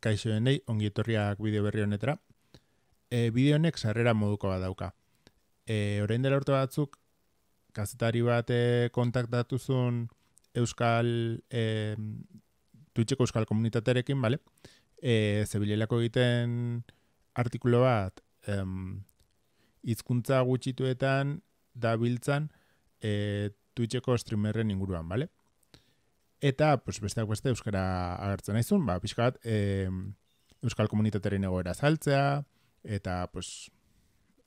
Kaixo denei, ongi etorriak bideo berri honetara. E, bideo honek sarrera moduko bat dauka. E, orain dela urte batzuk, kazetari bat e, kontaktatu zuen Euskal, e, Euskal Komunitaterekin, bale? E, zebilelako egiten artikulo bat, em, izkuntza gutxituetan, dabiltzan, e, Twitcheko streamerren inguruan, bale? eta pues, besteak beste euskara agertzen naizun, ba, pixka bat, euskal komunitatearen egoera zaltzea, eta pues,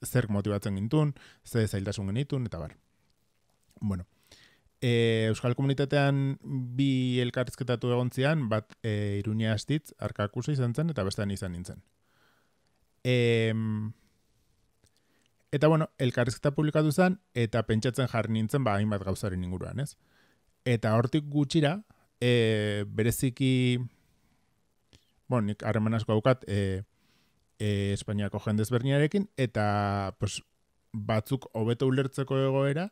zerk motibatzen gintun, ze zailtasun genitun, eta bar. Bueno, e, euskal komunitatean bi elkarrizketatu egon zian, bat e, irunia astitz, arkakusa izan zen, eta bestean izan nintzen. E, eta bueno, elkarrizketa publikatu zen, eta pentsatzen jarri nintzen, ba, bat gauzaren inguruan, ez? Eta hortik gutxira, e, bereziki, bon, nik harreman asko haukat, e, e, Espainiako jendez berniarekin, eta pos, batzuk hobeto ulertzeko egoera,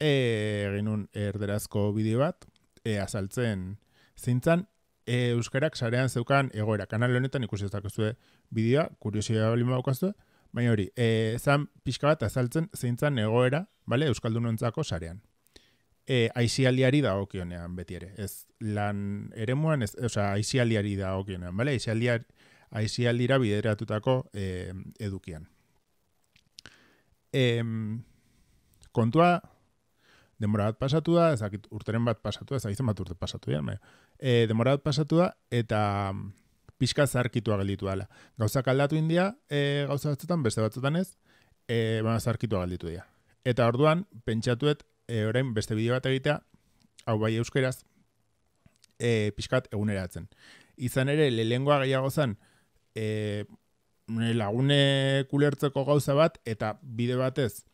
e, erderazko bideo bat, e, azaltzen zintzan, e, euskarak sarean zeukan egoera. Kanal honetan ikusi ezakuzue bidea, kuriosioa balima baina hori, e, zan pixka bat azaltzen zintzan egoera, bale, euskaldun sarean e, eh, aizialdiari da okionean beti ere. Ez lan eremuan, ez, aizialdiari da okionean, bale? Aizialdiari aizialdira bideratutako e, edukian. E, kontua, demora bat pasatu urteren bat pasatu da, ez dakit bat urte pasatu eh, da, e, demora bat eta mm, pixka zarkitua gelditu dala. Gauzak aldatu india, e, gauzak batzutan, beste batzutan ez, e, baina zarkitua galditu dira. Eta orduan, pentsatuet, e, orain beste bideo bat egitea, hau bai euskeraz, e, pixkat eguneratzen. Izan ere, lehengoa gehiago zen, e, lagune kulertzeko gauza bat, eta bide batez,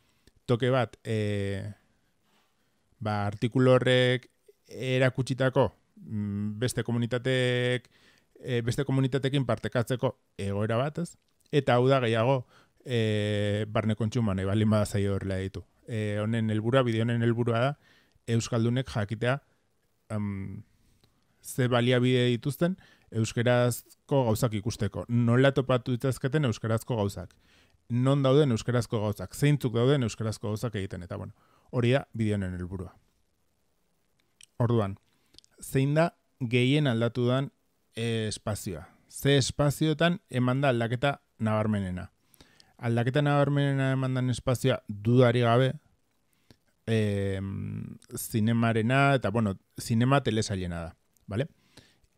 toke bat, e, ba, artikulorrek erakutsitako, mm, beste komunitatek e, beste komunitatekin partekatzeko egoera bat, ez? Eta hau da gehiago e, barne kontsuman, e, balin bada horrela ditu e, honen helburua, bide honen helburua da, euskaldunek jakitea um, balia baliabide dituzten euskarazko gauzak ikusteko. Nola topatu ditzazketen euskarazko gauzak. Non dauden euskarazko gauzak. Zeintzuk dauden euskarazko gauzak egiten. Eta bueno, hori da bide honen helburua. Orduan, zein da gehien aldatu dan eh, espazioa. Ze espazioetan emanda aldaketa nabarmenena aldaketa nabarmenena emandan espazioa dudari gabe zinemarena eta bueno, zinema telesailena da, vale?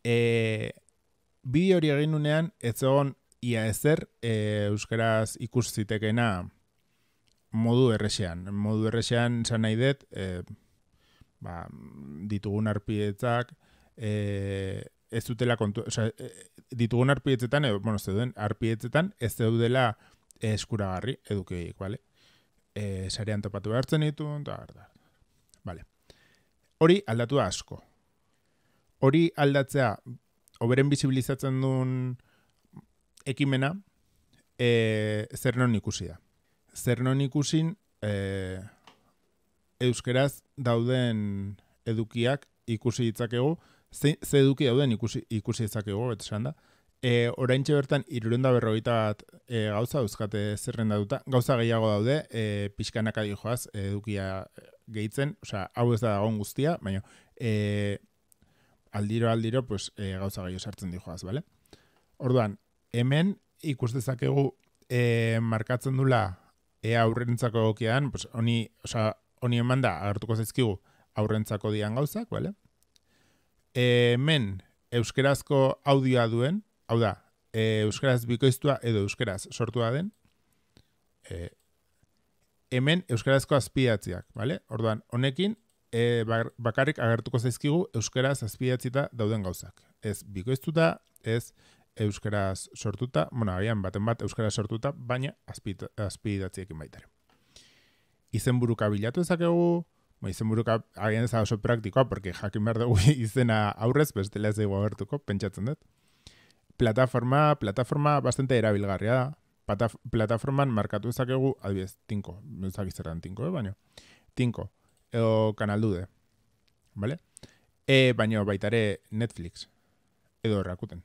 Eh, hori egin nunean ez egon ia ezer e, euskaraz ikus zitekena modu erresean. Modu erresean sana nahi dut e, ba, ditugun arpietzak e, ez dutela kontu, o ditugun arpietzetan, bueno, arpietzetan ez zeudela arpietzetan ez zeudela Eh, eskuragarri edukiek, bale? E, sarean topatu behartzen ditu, eta da, Bale. Hori aldatu asko. Hori aldatzea, oberen bizibilizatzen duen ekimena, e, zer non ikusi da. Zer ikusin, euskeraz dauden edukiak ikusi ditzakegu, ze, ze eduki dauden ikusi, ikusi ditzakegu, betesan da. E, oraintxe bertan, irurenda berrogeita bat e, gauza, euskate zerrenda duta, gauza gehiago daude, e, pixkanak adi edukia gehitzen, osea, hau ez da dagoen guztia, baina e, aldiro, aldiro, pues, e, gauza gehiago sartzen di bale? Orduan, hemen ikus dezakegu e, markatzen dula e, aurrentzako gokian, pues, honi, osea, honi eman da, agartuko zaizkigu, aurrentzako dian gauzak, bale? E, hemen, euskerazko audioa duen, hau da, e, euskaraz bikoiztua edo euskaraz sortua den, e, hemen euskarazko azpidatziak, bale? Orduan, honekin, e, ba-, bakarrik agertuko zaizkigu euskaraz azpidatzita dauden gauzak. Ez bikoiztuta, ez euskaraz sortuta, bueno, agian baten bat euskaraz sortuta, baina azpidatziekin baitaren. Izen buruka bilatu ezakegu, Ba, izen buruka agian ez da oso praktikoa, porque jakin behar dugu izena aurrez, bestela ez dugu agertuko, pentsatzen dut plataforma, plataforma bastante erabilgarria da. Pata, plataforman markatu ezakegu, adibidez, tinko, ezak izatean tinko, eh, baina, tinko, edo kanal dude, bale? E, baina baitare Netflix, edo rakuten,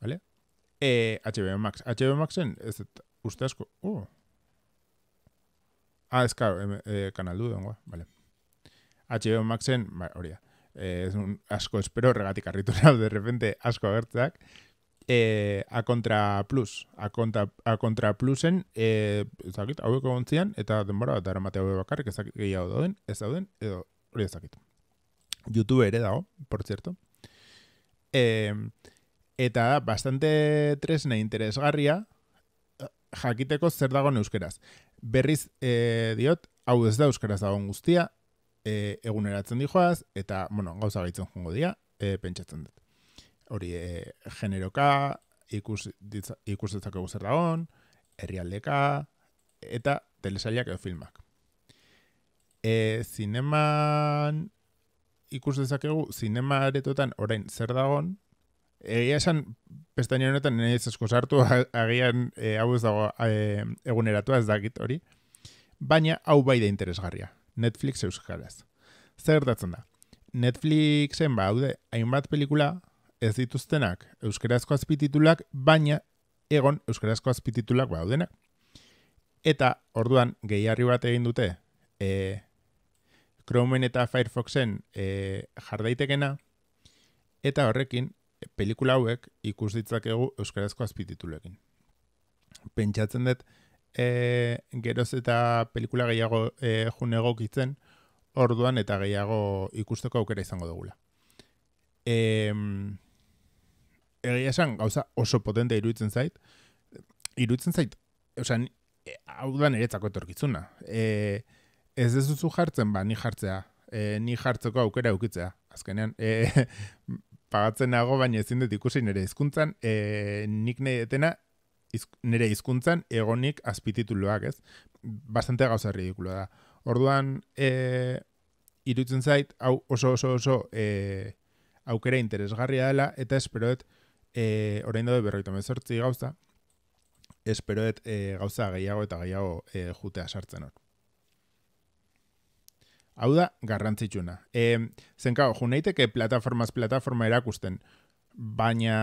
bale? E, HBO Max, HBO Maxen, ez, uste asko, uh, Ah, ez, kanal eh, dudengoa, bale. HBO Maxen, ba, hori da ez eh, un, asko espero, regatik arritu nahi, de repente, asko agertzak, e, eh, a kontra plus, a kontra, a kontra plusen, e, eh, ezakit, haueko gontzian, eta denbora, bat aramate haue bakarrik, ezakit gehiago dauden, ez dauden, edo hori ezakit. YouTube ere dago, por cierto. E, eta bastante tresna interesgarria jakiteko zer dago euskeraz. Berriz eh, diot, hau ez da euskeraz dagoen guztia, e, eguneratzen dijoaz, eta, bueno, gauza gaitzen jongo dira, e, pentsatzen dut. Hori, e, generoka, ikus, ditza, ikus ditzak egu zerragon, herrialdeka, eta telesailak edo filmak. E, zineman, ikus dezakegu, zinema aretotan orain zer dagon, egia esan, pestaino honetan nire zesko sartu, agian e, hau ez dago e, eguneratu ez dakit hori, baina hau baide interesgarria. Netflix euskaraz. Zer datzen da? Netflixen baude hainbat pelikula ez dituztenak euskarazko azpititulak, baina egon euskarazko azpititulak baudenak. Eta orduan gehiarri bat egin dute e, Chromeen eta Firefoxen e, jardaitekena eta horrekin pelikula hauek ikus ditzakegu euskarazko azpititulekin. Pentsatzen dut, e, geroz eta pelikula gehiago e, junego orduan eta gehiago ikusteko aukera izango dugula. E, esan, gauza oso potente iruditzen zait. Iruditzen zait, eusen, e, hau da niretzako etorkitzuna. E, ez ez jartzen, ba, ni jartzea. E, ni jartzeko aukera eukitzea. Azkenean, e, pagatzen nago, baina ezin dut ikusi nire hizkuntzan e, nik nahi etena, izk, nire hizkuntzan egonik azpitituloak, ez? Bastante gauza ridikula da. Orduan, e, eh, irutzen zait, hau oso oso oso e, aukera interesgarria dela, eta esperoet, e, eh, orain dago berroita mezortzi gauza, esperoet gauza gehiago eta gehiago e, jutea sartzen hor. Hau da, garrantzitsuna. E, Zenkago, junaiteke plataformaz plataforma erakusten, baina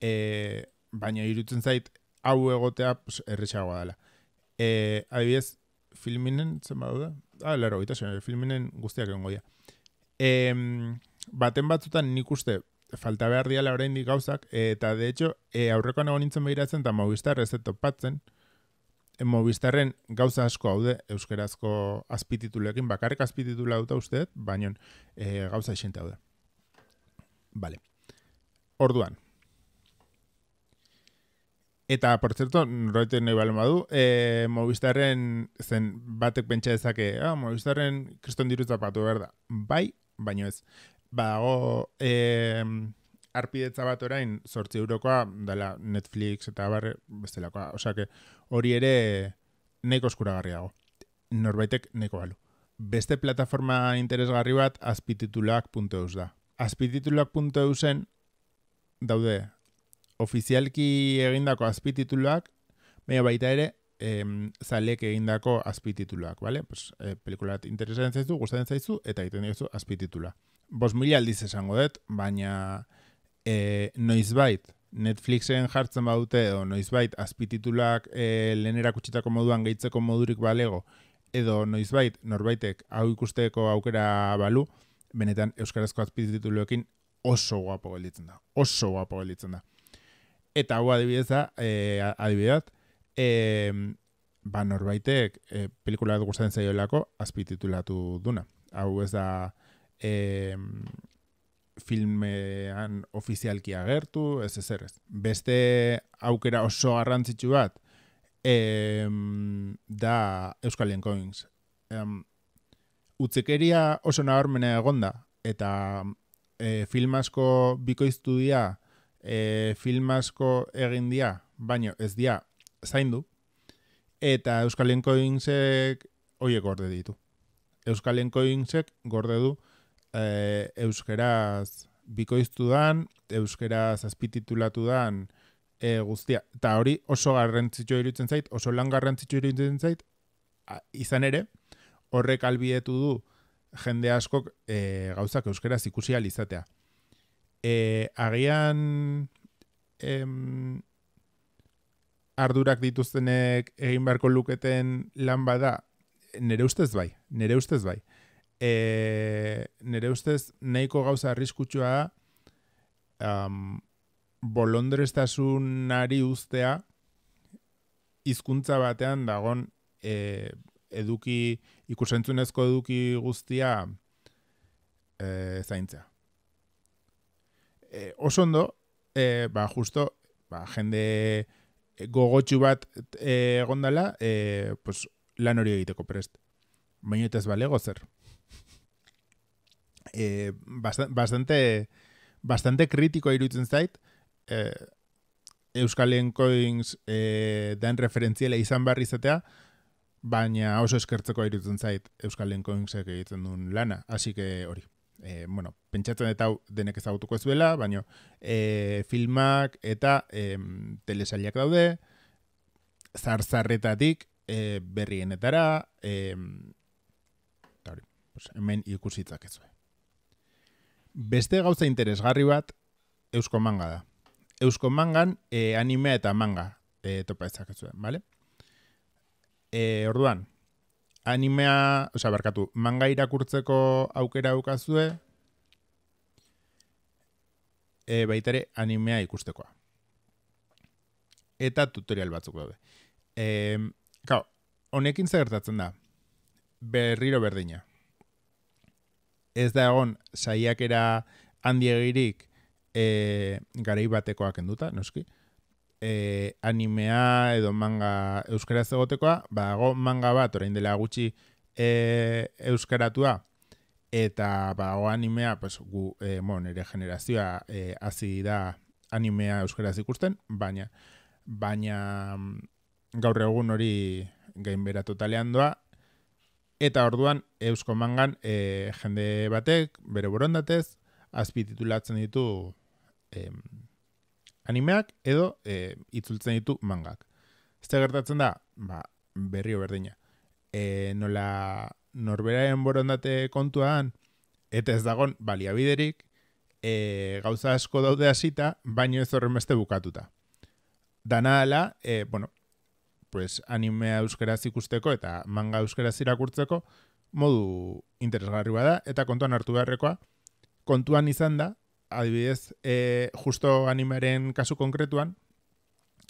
e, baina irutzen zait hau egotea pues, erretxagoa dela. E, adibidez, filminen, ah, zen badu da? Ah, filminen guztiak egon goia. baten batzutan nik uste, falta behar diala orain gauzak, eta de hecho, e, aurreko egon nintzen behiratzen, eta Movistar ez topatzen, e, Movistarren gauza asko haude, euskarazko azpititulekin, bakarrik azpititula dut uste, baina e, gauza esinta haude. Vale. Orduan, Eta, por cierto, norbait nahi balen badu, eh, Movistarren, zen batek pentsa dezake ah, Movistarren kriston diruz zapatu, berda. Bai, baino ez. Ba, go, arpidetza bat orain, sortzi eurokoa, dela Netflix eta barre, bestelakoa. Osa que, hori ere, neko oskura garriago. Norbaitek, neko galu. Beste plataforma interesgarri bat, azpititulak.eus da. Azpititulak.eusen, daude, ofizialki egindako azpitituluak, baina baita ere, em, zalek egindako azpitituluak, bale? Pues, e, pelikula zaizu, gustatzen zaizu, eta egiten dugu azpititula. Bos mila aldiz esango dut, baina e, noizbait, Netflixen jartzen badute, edo noizbait, azpitituluak e, lehen erakutsitako moduan gehitzeko modurik balego, edo noizbait, norbaitek, hau ikusteko aukera balu, benetan, Euskarazko azpitituluekin oso guapo gelditzen da. Oso guapo gelditzen da. Eta hau adibidez da, e, adibidez, e, ba norbaitek e, pelikula gustatzen azpititulatu duna. Hau ez da e, filmean ofizialki agertu, ez ez errez. Beste aukera oso garrantzitsu bat e, da Euskal Coins. E, utzekeria oso nabarmena egonda eta e, film asko bikoiztu dira e, film asko egin dia, baino ez dia zaindu, eta Euskal Enko oie gorde ditu. Euskal Enko gorde du e, Euskeraz bikoiztu dan, Euskeraz azpititulatu dan e, guztia. Eta hori oso garrantzitsu iruditzen zait, oso lan garrantzitsu iruditzen zait, izan ere, horrek albietu du jende askok e, gauzak euskeraz ikusi alizatea. izatea e, agian em, ardurak dituztenek egin beharko luketen lan bada nere ustez bai, nere ustez bai. E, eh, nere ustez nahiko gauza arriskutsua um, bolondrestasun ustea izkuntza batean dagon e, eh, eduki ikusentzunezko eduki guztia e, zaintza eh, oso ondo, eh, ba, justo, ba, jende eh, gogotxu bat eh, egon dala, eh, pues, lan hori egiteko prest. Baina ez balego zer. bastante, bastante kritikoa iruditzen zait, euskalen Euskal eh, den referentziela izan barri izatea, baina oso eskertzeko iruditzen zait Euskal Enkoingsek egiten duen lana. Asi que hori e, bueno, pentsatzen eta denek ezagutuko ez duela, baina e, filmak eta e, telesailak daude, zarzarretatik e, berrienetara, e, eta hori, pues, hemen ikusitzak ez Beste gauza interesgarri bat, Eusko manga da. Eusko mangan e, anime eta manga e, topa ezak ez duela, bale? orduan, animea, osea, barkatu, manga irakurtzeko aukera aukazue, e, baitare animea ikustekoa. Eta tutorial batzuk daude. E, kao, honekin zertatzen da, berriro berdina. Ez da egon, saiakera handiegirik e, garei batekoak enduta, noski? e, animea edo manga euskaraz egotekoa, badago manga bat orain dela gutxi e, euskaratua eta badago animea pues gu e, eh, ere generazioa eh, hasi da animea euskaraz ikusten, baina baina mm, gaur egun hori bera totalean doa eta orduan eusko mangan jende batek bere borondatez azpititulatzen ditu em, animeak edo e, itzultzen ditu mangak. Ez gertatzen da, ba, berri oberdina. E, nola norberaren borondate kontuan, eta ez dagon baliabiderik, e, gauza asko daude hasita, baino ez horren beste bukatuta. Dana dela, e, bueno, pues, animea euskeraz ikusteko eta manga euskeraz irakurtzeko, modu interesgarri bada eta kontuan hartu beharrekoa, kontuan izan da, adibidez, e, justo animaren kasu konkretuan,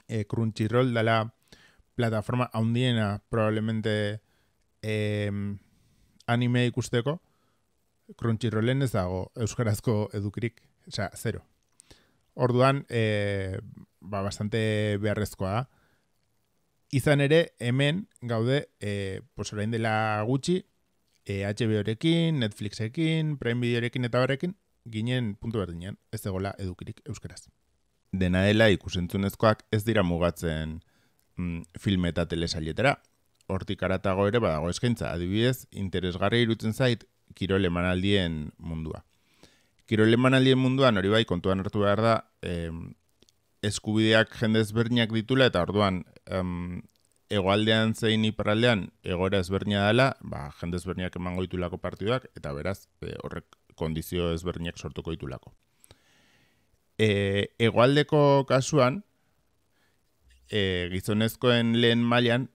e, Crunchyroll dela plataforma haundiena probablemente e, anime ikusteko, Crunchyrollen ez dago euskarazko edukirik, osea, zero. Orduan, e, ba, bastante beharrezkoa da. Izan ere, hemen gaude, e, orain dela gutxi, e, HBO-rekin, Netflix-ekin, Prime Video-rekin eta horrekin, ginen puntu berdinean, ez egola edukirik euskaraz. Dena dela ikusentzunezkoak ez dira mugatzen mm, eta telesailetera. Hortik aratago ere badago eskaintza, adibidez, interesgarri irutzen zait kirolemanaldien mundua. Kirolemanaldien munduan hori bai kontuan hartu behar da eskubideak jende ditula eta orduan em, egoaldean zein iparaldean egoera ezberdina dela, ba, jende emango ditulako partiduak eta beraz eh, horrek kondizio ezberdinak sortuko ditulako. E, kasuan, e, gizonezkoen lehen mailan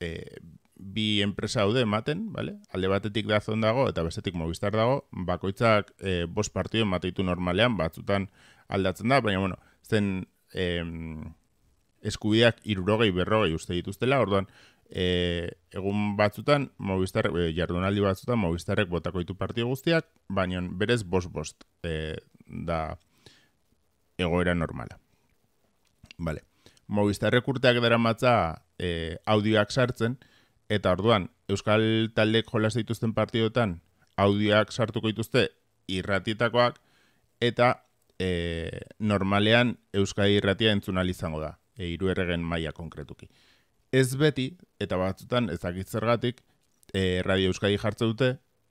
e, bi enpresa haude ematen, vale? alde batetik da dago eta bestetik mobistar dago, bakoitzak e, bost partioen bateitu normalean, batzutan aldatzen da, baina bueno, zen e, eskubiak irurogei berrogei uste dituztela, orduan, e, egun batzutan, Movistar, eh, jardunaldi batzutan, Movistarrek botako ditu partio guztiak, baina berez bost-bost eh, da egoera normala. Vale. Movistarrek urteak dara matza e, audioak sartzen, eta orduan, Euskal Taldek jolas dituzten partidotan, audioak sartuko dituzte irratietakoak, eta e, normalean Euskadi irratia entzunalizango izango da, e, iru maila konkretuki ez beti, eta batzutan ezakit zergatik, eh, Radio Euskadi jartze dute,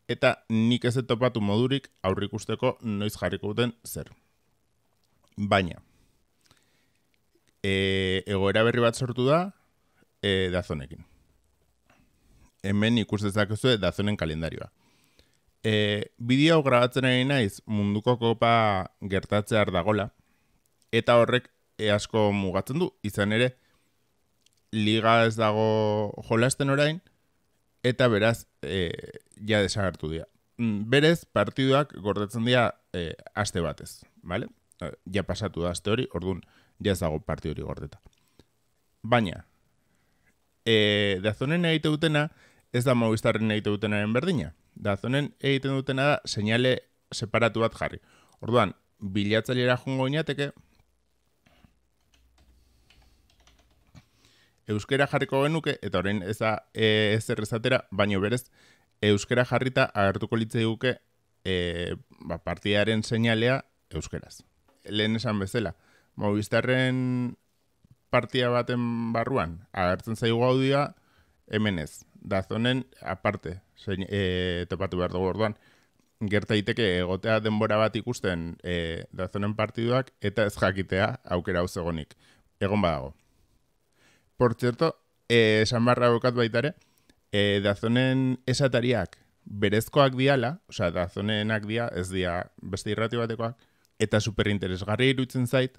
eta nik ez topatu modurik aurrikusteko noiz jarriko duten zer. Baina, e, egoera berri bat sortu da, e, dazonekin. Hemen ikus dezakezue dazonen kalendarioa. E, bideo grabatzen ari naiz munduko kopa gertatzea ardagola, eta horrek e asko mugatzen du, izan ere, liga ez dago jolasten orain, eta beraz, e, ja desagertu dira. Mm, berez, partiduak gordetzen dira e, aste batez, bale? E, ja pasatu da aste hori, orduan, ja ez dago partidu hori gordeta. Baina, e, dazonen egite dutena, ez da mobistarren egite dutenaren berdina. Dazonen egiten dutena da, seinale separatu bat jarri. Orduan, bilatzailera jungo inateke, euskera jarriko genuke, eta orain ez da e, baino berez, euskera jarrita agertuko litze duke e, ba, partidaren seinalea euskeraz. Lehen esan bezala, movistarren partia baten barruan, agertzen zaigu gaudia, hemen Dazonen, aparte, zein, e, topatu behar dugu orduan, gerta iteke egotea denbora bat ikusten e, dazonen partiduak, eta ez jakitea aukera hau zegonik. Egon badago. Por cierto, eh, esan barra Baitare, eh, dazonen esatariak berezkoak diala, osea, dazonenak dia, ez dia beste irrati batekoak, eta superinteresgarri irutzen zait,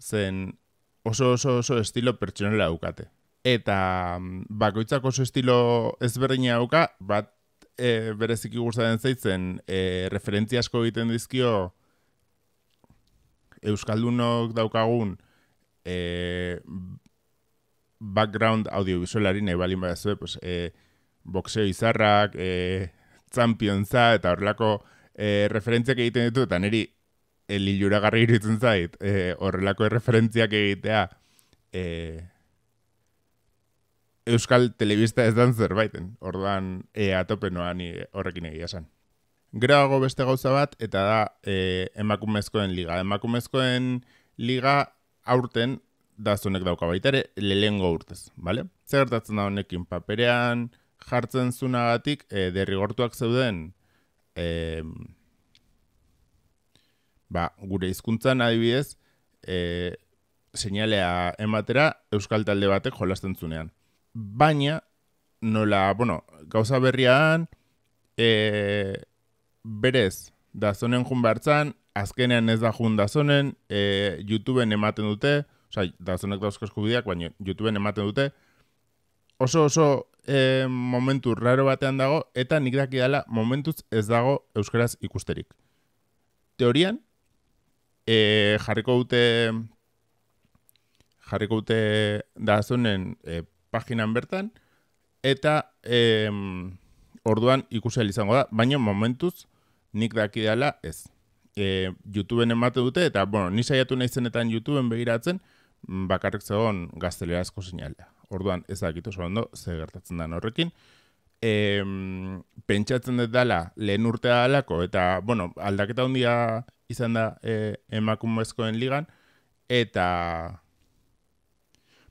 zen oso oso oso estilo pertsonela daukate. Eta mm, bakoitzak oso estilo ezberdina dauka, bat e, bereziki gustatzen zaitzen e, eh, referentzia asko egiten dizkio euskaldunok daukagun e, background audiovisualari nahi balin badazu, pues, e, boxeo izarrak, e, txampionza, eta horrelako e, referentziak egiten ditu, eta niri e, garri irutzen zait, horrelako referentziak egitea, e, Euskal Telebista ez dan zerbaiten, orduan e, atopenoan horrekin egia esan. Grago beste gauza bat, eta da emakumezkoen liga. Emakumezkoen liga aurten dazunek dauka baitare lehengo urtez, bale? Zergertatzen da honekin paperean, jartzen zunagatik, eh, derrigortuak zeuden, e, ba, gure hizkuntzan adibidez, e, seinalea ematera euskal talde batek jolasten zunean. Baina, nola, bueno, gauza berrian, e, berez, da zonen azkenean ez da jun da YouTubeen ematen dute, Osa, dazunek dauzko eskubideak, baina YouTubeen ematen dute, oso oso e, momentu raro batean dago, eta nik daki dela momentuz ez dago euskaraz ikusterik. Teorian, e, jarriko dute jarriko dute dazunen e, eh, paginan bertan, eta e, orduan ikusel izango da, baina momentuz nik daki dela ez. E, YouTubeen ematen dute, eta bueno, ni saiatu nahi zenetan YouTubeen begiratzen, bakarrik zegoen asko sinalea. Orduan ez dakitu zuen ze gertatzen da horrekin. E, pentsatzen dut dela lehen urtea dalako, eta bueno, aldaketa handia izan da e, emakumezkoen ligan, eta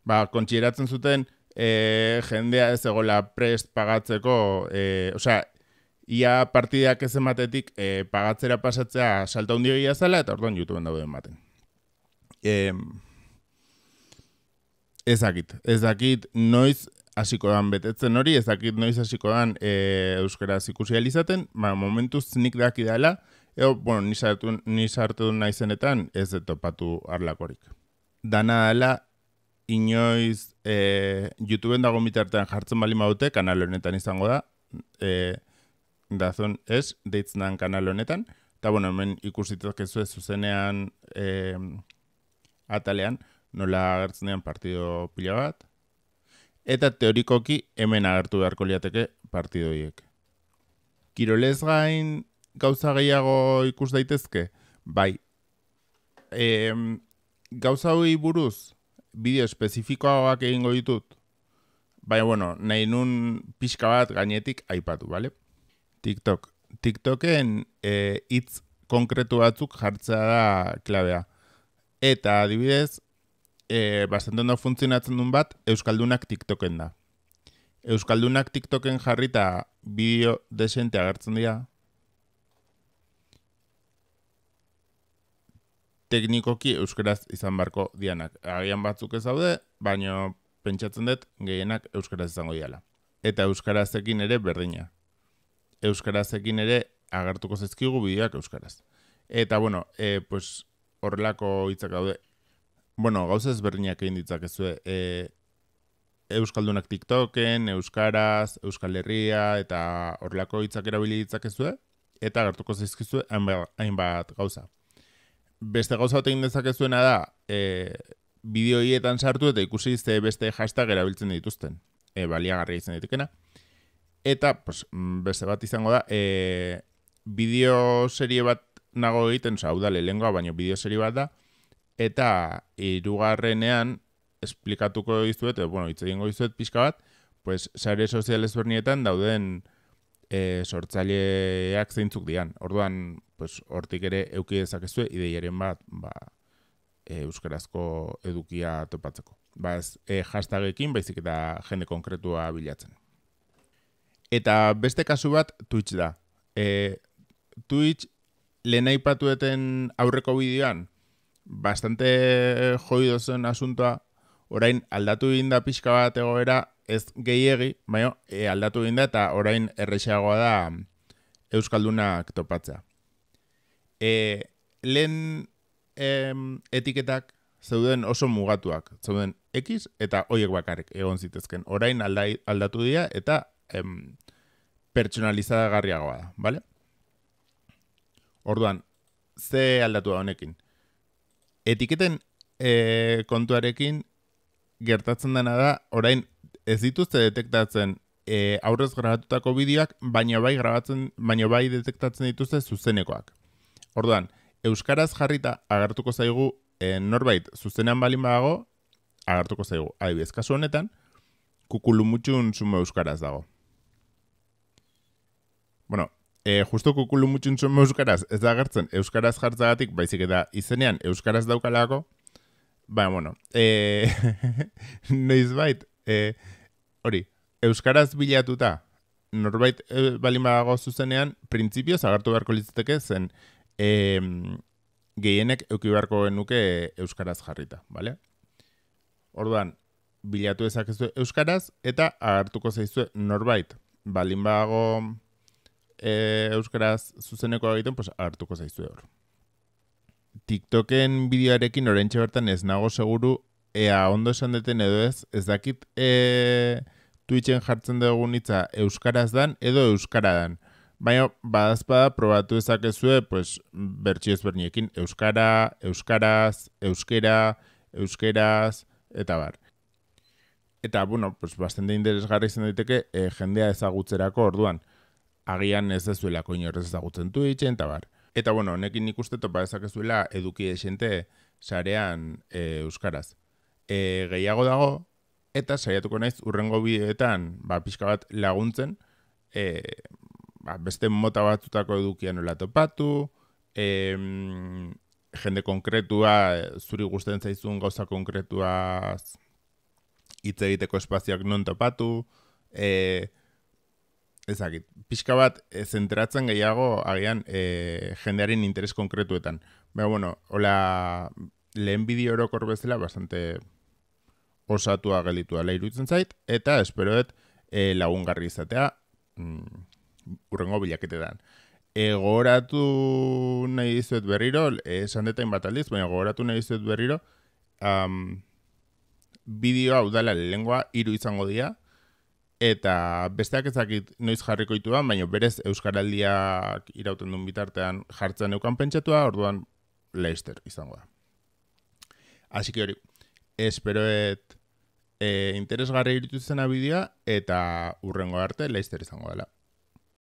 ba, kontsieratzen zuten e, jendea ez egola prest pagatzeko, e, osea, ia partideak ez ematetik e, pagatzera pasatzea salta handia zela, eta orduan YouTubeen dauden ematen. Eh, Ezakit. Ezakit ez dakit noiz hasiko dan betetzen hori, ezakit noiz hasiko dan e, eh, euskara zikusi alizaten, ba, momentuz nik daki dela, eo, bueno, nisartu, nisartu duna ez de topatu arlakorik. Dana dela, inoiz e, YouTube-en dago mitartean jartzen bali maute, kanal honetan izango da, e, eh, da zon ez, deitzen dan kanal honetan, eta bueno, hemen ikusitak ez zuzenean e, atalean, nola agertzen partido pila bat, eta teorikoki hemen agertu beharko liateke partidoiek. Kirolez gain gauza gehiago ikus daitezke? Bai. E, gauza hori buruz, bideo espezifikoagoak egingo ditut, Baina, bueno, nahi nun pixka bat gainetik aipatu, bale? TikTok. TikToken e, eh, itz konkretu batzuk jartzea da klabea. Eta adibidez, e, bastante ondo funtzionatzen duen bat, Euskaldunak TikToken da. Euskaldunak TikToken jarrita bideo desente agertzen dira. Teknikoki euskaraz izan barko dianak. Agian batzuk ez daude, baino pentsatzen dut gehienak euskaraz izango diala. Eta euskarazekin ere berdina. Euskarazekin ere agertuko zezkigu bideak euskaraz. Eta bueno, e, pues, horrelako hitzak daude Bueno, gauza ezberdinak egin ditzakezue. E, Euskaldunak TikToken, Euskaraz, Euskal Herria eta horrelako hitzak erabili ditzakezue. Eta gertuko zaizkizue hainbat, gauza. Beste gauza bat egin dezakezuena da, e, bideoietan sartu eta ikusi izte beste hashtag erabiltzen dituzten. E, baliagarri izan ditukena. Eta, pues, mm, beste bat izango da, e, bideo serie bat nago egiten, zau da, lehengoa, baina bideo serie bat da, Eta irugarrenean, esplikatuko izuet, edo, bueno, itzegin goizuet pixka bat, pues, sare sozial ezbernietan dauden e, sortzaileak zeintzuk dian. Orduan, pues, hortik ere eukidezak ez ideiaren bat, ba, eh, euskarazko edukia topatzeko. Ba, ez e, hashtagekin, baizik eta jende konkretua bilatzen. Eta beste kasu bat, Twitch da. E, Twitch, lehen patueten aurreko bideoan, bastante jodido zen asuntoa, orain aldatu inda pixka bat egoera, ez gehiegi, baina e, aldatu inda eta orain erresagoa da mm, Euskaldunak topatzea. E, lehen em, etiketak zeuden oso mugatuak, zeuden X eta hoiek bakarrik egon zitezken. Orain aldai, aldatu dira eta em, pertsonalizada garriagoa da, Orduan, ze aldatu da honekin? etiketen e, kontuarekin gertatzen dena da, orain ez dituzte detektatzen e, aurrez grabatutako bideoak, baina bai grabatzen, baina bai detektatzen dituzte zuzenekoak. Orduan, euskaraz jarrita agartuko zaigu eh, norbait zuzenean balin badago, agartuko zaigu. Adibidez, kasu honetan kukulumutxun sumo euskaraz dago. E, eh, justo kukulu mutxuntzun euskaraz, ez da euskaraz jartzagatik, baizik eta izenean euskaraz daukalako, ba, bueno, e, eh, noiz bait, eh, hori, euskaraz bilatuta, norbait e, balin badago zuzenean, printzipio zagartu beharko litzateke zen, e, gehienek eukibarko genuke euskaraz jarrita, bale? Orduan, bilatu ezakezu euskaraz, eta agartuko zaizue norbait, balin badago e, euskaraz zuzeneko egiten, pues, hartuko zaizu hor. TikToken bideoarekin orentxe bertan ez nago seguru, ea ondo esan deten edo ez, ez dakit e, Twitchen jartzen dugun hitza euskaraz dan edo Euskaradan, dan. Baina, badazpada, probatu ezakezue, pues, bertxio ezberniekin, euskara, euskaraz, euskera, euskeraz, eta bar. Eta, bueno, pues, bastende interesgarri izan daiteke, e, jendea ezagutzerako orduan agian ez ez zuela koin horrez ezagutzen tuitxen, eta bar. Eta bueno, nekin nik topa dezakezuela eduki esente sarean eh, Euskaraz. E, gehiago dago, eta saiatuko naiz urrengo bideetan, ba, pixka bat laguntzen, e, beste mota batzutako edukian nola topatu, e, jende konkretua, zuri guztien zaizun gauza konkretuaz, hitz egiteko espaziak non topatu, eh, Ezakit, pixka bat eh, zentratzen gehiago agian e, jendearen interes konkretuetan. Baina, bueno, hola lehen bideo hori korbezela bastante osatua gelitu ala irutzen zait, eta esperoet e, eh, lagungarri izatea mm, urrengo bilakete dan. E, nahi izuet berriro, esan detain bat aldiz, baina egoratu nahi izuet berriro, um, bideo hau dala iru izango dira, eta besteak ezakit noiz jarriko dituan, baina berez Euskaraldiak irauten duen bitartean jartzen eukan pentsatua, orduan leister izango da. Asi hori, espero e, eh, interesgarri irutu zena bidea, eta urrengo arte leister izango dela.